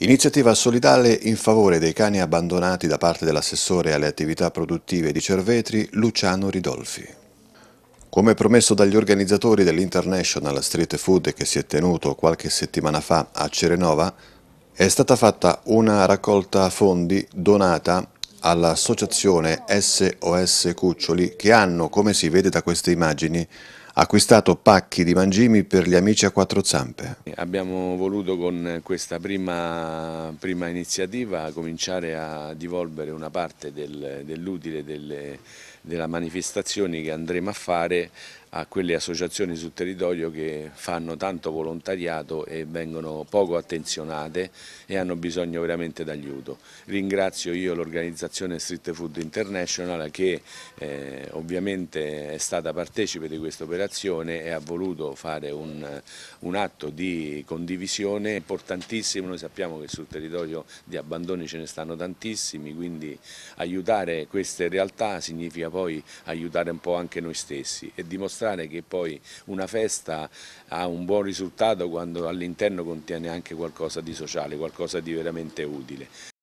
Iniziativa solidale in favore dei cani abbandonati da parte dell'assessore alle attività produttive di Cervetri, Luciano Ridolfi. Come promesso dagli organizzatori dell'International Street Food che si è tenuto qualche settimana fa a Cerenova, è stata fatta una raccolta fondi donata all'associazione SOS Cuccioli che hanno, come si vede da queste immagini, acquistato pacchi di mangimi per gli amici a quattro zampe. Abbiamo voluto con questa prima, prima iniziativa cominciare a divolvere una parte del, dell'utile delle, della manifestazione che andremo a fare a quelle associazioni sul territorio che fanno tanto volontariato e vengono poco attenzionate e hanno bisogno veramente d'aiuto. Ringrazio io l'organizzazione Street Food International che eh, ovviamente è stata partecipe di questa operazione e ha voluto fare un, un atto di condivisione importantissimo, noi sappiamo che sul territorio di abbandoni ce ne stanno tantissimi, quindi aiutare queste realtà significa poi aiutare un po' anche noi stessi e dimostrare dimostrare che poi una festa ha un buon risultato quando all'interno contiene anche qualcosa di sociale, qualcosa di veramente utile.